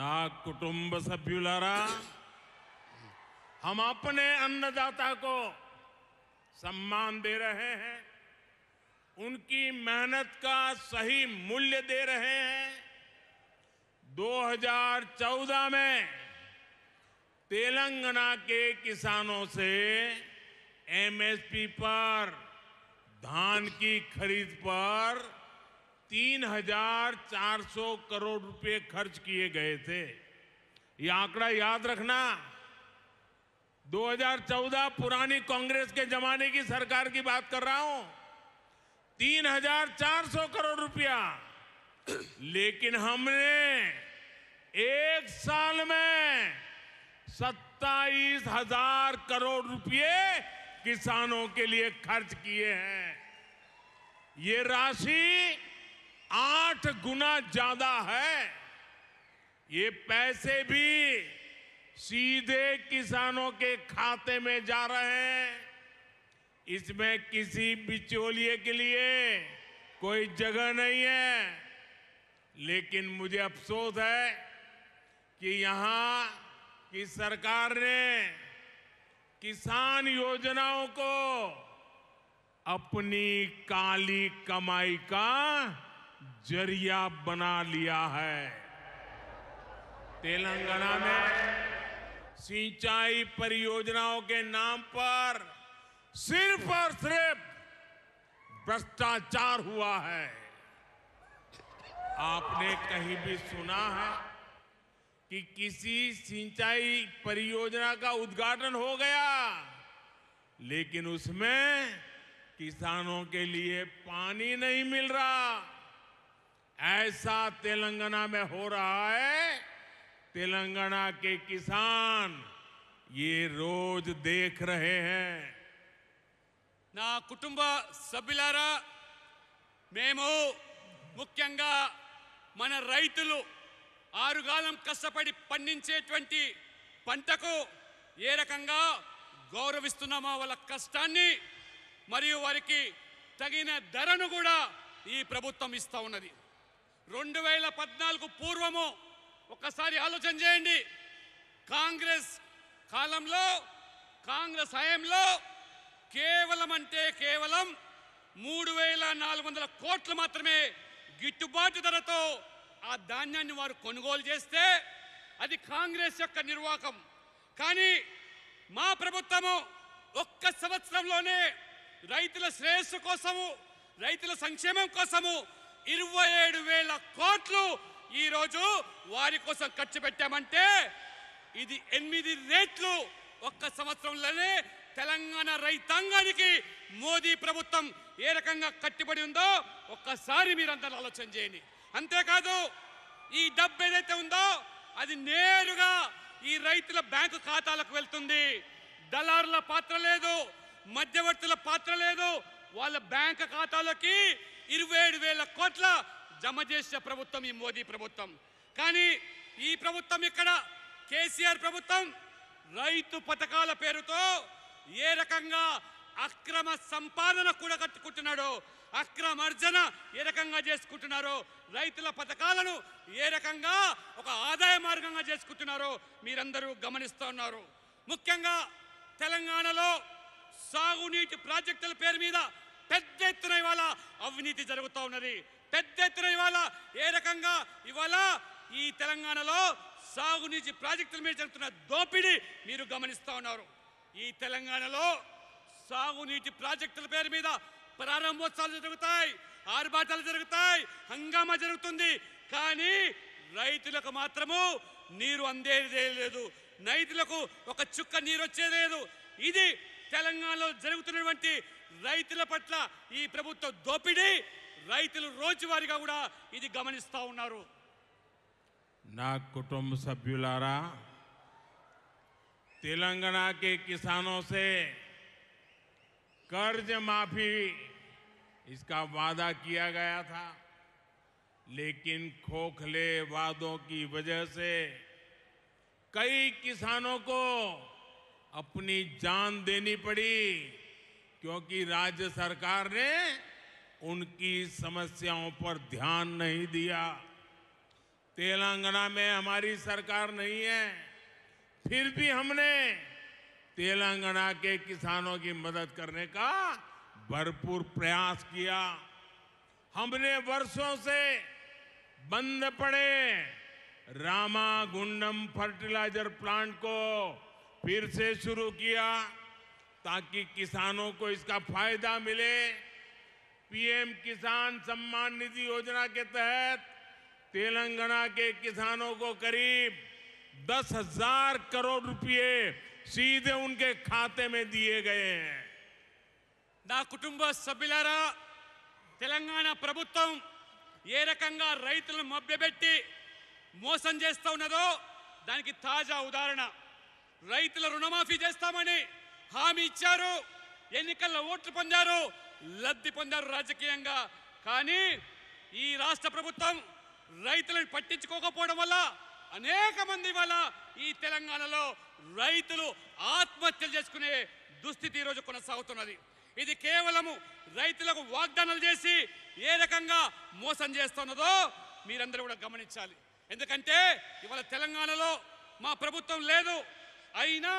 నా కుటుంబ సభ్యులారా हम अपने अन्नदाता को सम्मान दे रहे हैं उनकी मेहनत का सही मूल्य दे रहे हैं 2014 में तेलंगाना के किसानों से एमएसपी पर धान की खरीद पर 3,400 करोड़ रुपए खर्च किए गए थे ये आंकड़ा याद रखना 2014 पुरानी कांग्रेस के जमाने की सरकार की बात कर रहा हूं 3,400 करोड़ रुपया लेकिन हमने एक साल में सत्ताईस हजार करोड़ रुपए किसानों के लिए खर्च किए हैं ये राशि आठ गुना ज्यादा है ये पैसे भी सीधे किसानों के खाते में जा रहे हैं इसमें किसी बिचौलिए के लिए कोई जगह नहीं है लेकिन मुझे अफसोस है कि यहां की सरकार ने किसान योजनाओं को अपनी काली कमाई का जरिया बना लिया है तेलंगाना में सिंचाई परियोजनाओं के नाम पर सिर्फ और सिर्फ भ्रष्टाचार हुआ है आपने कहीं भी सुना है कि किसी सिंचाई परियोजना का उद्घाटन हो गया लेकिन उसमें किसानों के लिए पानी नहीं मिल रहा ऐसा तेलंगाना में हो रहा है तेलंगाना के किसान ये रोज देख रहे हैं నా కుటుంబ సభ్యులారా మేము ముఖ్యంగా మన రైతులు ఆరుగాలం కష్టపడి పండించేటువంటి పంటకు ఏ రకంగా గౌరవిస్తున్నామో వాళ్ళ కష్టాన్ని మరియు వారికి తగిన ధరను కూడా ఈ ప్రభుత్వం ఇస్తూ ఉన్నది రెండు వేల పద్నాలుగు పూర్వము ఒకసారి ఆలోచన చేయండి కాంగ్రెస్ కాలంలో కాంగ్రెస్ హయంలో కేవలం అంటే కేవలం మూడు వేల నాలుగు వందల కోట్లు మాత్రమే గిట్టుబాటు ధరతో ఆ ధాన్యాన్ని వారు కొనుగోలు చేస్తే అది కాంగ్రెస్ యొక్క నిర్వాహకం కానీ మా ప్రభుత్వము ఒక్క సంవత్సరంలోనే రైతుల శ్రేయస్సు కోసము రైతుల సంక్షేమం కోసము ఇరవై ఏడు వేల కోట్లు ఈరోజు వారి కోసం ఖర్చు పెట్టామంటే ఇది ఎనిమిది రేట్లు ఒక్క సంవత్సరంలోనే తెలంగాణ రైతాంగానికి మోదీ ప్రభుత్వం ఏ రకంగా కట్టుబడి ఉందో ఒక్కసారి మీరందరూ ఆలోచన చేయండి అంతేకాదు ఈ డబ్బు ఏదైతే ఉందో అది నేరుగా ఈ రైతుల బ్యాంకు ఖాతాలకు వెళ్తుంది దళారుల పాత్ర లేదు మధ్యవర్తుల పాత్ర లేదు వాళ్ళ బ్యాంక్ ఖాతాలకి ఇరవై ఏడు వేల కోట్ల జమ చేసే ప్రభుత్వం ఈ మోదీ ప్రభుత్వం కానీ ఈ ప్రభుత్వం ఇక్కడ కేసీఆర్ ప్రభుత్వం రైతు పథకాల పేరుతో ఏ రకంగా అక్రమ సంపాదన కూడా కట్టుకుంటున్నాడో అక్రమార్జన ఏ రకంగా చేసుకుంటున్నారో రైతుల పథకాలను ఏ రకంగా ఒక ఆదాయ మార్గంగా చేసుకుంటున్నారో మీరందరూ గమనిస్తూ ఉన్నారు ముఖ్యంగా తెలంగాణలో సాగునీటి ప్రాజెక్టుల పేరు మీద పెద్ద ఎత్తున ఇవాళ అవినీతి జరుగుతూ ఉన్నది పెద్ద ఎత్తున ఇవాళ ఏ రకంగా ఇవాళ ఈ తెలంగాణలో సాగునీటి ప్రాజెక్టుల మీద జరుగుతున్న దోపిడీ మీరు గమనిస్తూ ఉన్నారు ఈ తెలంగాణలో సాగునీటి ప్రాజెక్టుల పేరు మీద ప్రారంభోత్సవాలు జరుగుతాయి ఆర్భాటాలు జరుగుతాయి హంగామా జరుగుతుంది కానీ రైతులకు మాత్రము నీరు అందేదే లేదు రైతులకు ఒక చుక్క నీరు వచ్చేది లేదు ఇది తెలంగాణలో జరుగుతున్నటువంటి రైతుల పట్ల ఈ ప్రభుత్వ దోపిడీ రైతులు రోజువారీగా కూడా ఇది గమనిస్తా ఉన్నారు నా కుటుంబ సభ్యులారా తెలంగాణ కే ਕਿਸਾਨోసే कर्ज माफी इसका वादा किया गया था लेकिन खोखले वादों की वजह से कई किसानों को अपनी जान देनी पड़ी क्योंकि राज्य सरकार ने उनकी समस्याओं पर ध्यान नहीं दिया तेलंगाना में हमारी सरकार नहीं है फिर भी हमने तेलंगाना के किसानों की मदद करने का भरपूर प्रयास किया हमने वर्षों से बंद पड़े रामा गुंडम फर्टिलाइजर प्लांट को फिर से शुरू किया ताकि किसानों को इसका फायदा मिले पीएम किसान सम्मान निधि योजना के तहत तेलंगाना के किसानों को करीब दस हजार करोड़ रुपए सीधे उनके खाते में दिए गए हैं ना कुट సభ్యులారా తెలంగాణ ప్రభుత్వం ఏ రకంగా రైతులను మభ్యపెట్టి మోసం చేస్తూ ఉన్నదో హామీ ఇచ్చారు ఎన్నికల్లో ఓట్లు పొందారు లబ్ధి పొందారు రాజకీయంగా కానీ ఈ రాష్ట్ర ప్రభుత్వం రైతులను పట్టించుకోకపోవడం వల్ల అనేక మంది వల్ల ఈ తెలంగాణలో రైతులు ఆత్మహత్యలు చేసుకునే దుస్థితి ఈరోజు కొనసాగుతున్నది ఇది కేవలము రైతులకు వాగ్దానాలు చేసి ఏ రకంగా మోసం చేస్తున్నదో మీరందరూ కూడా గమనించాలి ఎందుకంటే ఇవాళ తెలంగాణలో మా ప్రభుత్వం లేదు అయినా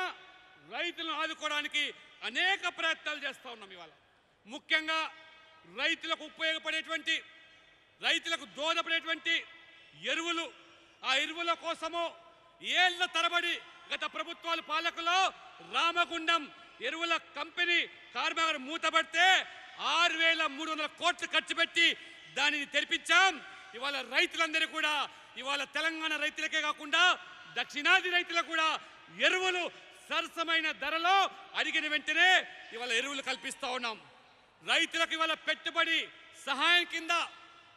రైతులను ఆదుకోవడానికి అనేక ప్రయత్నాలు చేస్తూ ఉన్నాం ఇవాళ ముఖ్యంగా రైతులకు ఉపయోగపడేటువంటి రైతులకు దోహదపడేటువంటి ఎరువులు ఆ ఎరువుల కోసము ఏళ్ళ తరబడి గత ప్రభుత్వాల పాలకులో రామగుండం ఎరువుల కంపెనీ కార్మికులు మూతబడితే ఆరు వేల మూడు వందల కోట్లు ఖర్చు పెట్టి దానిని తెరిపించాం ఇవాళ రైతులందరూ కూడా ఇవాళ తెలంగాణ రైతులకే కాకుండా దక్షిణాది రైతులకు కూడా ఎరువులు సరసమైన ధరలో అడిగిన వెంటనే ఇవాళ ఎరువులు కల్పిస్తూ ఉన్నాం రైతులకు ఇవాళ పెట్టుబడి సహాయం కింద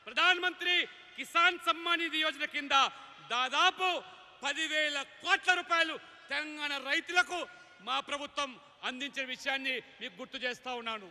ప్రధానమంత్రి కిసాన్ సమ్మాన్ నిధి యోజన కింద దాదాపు పదివేల కోట్ల రూపాయలు తెలంగాణ రైతులకు మా ప్రభుత్వం అందించిన విషయాన్ని మీకు గుర్తు చేస్తూ ఉన్నాను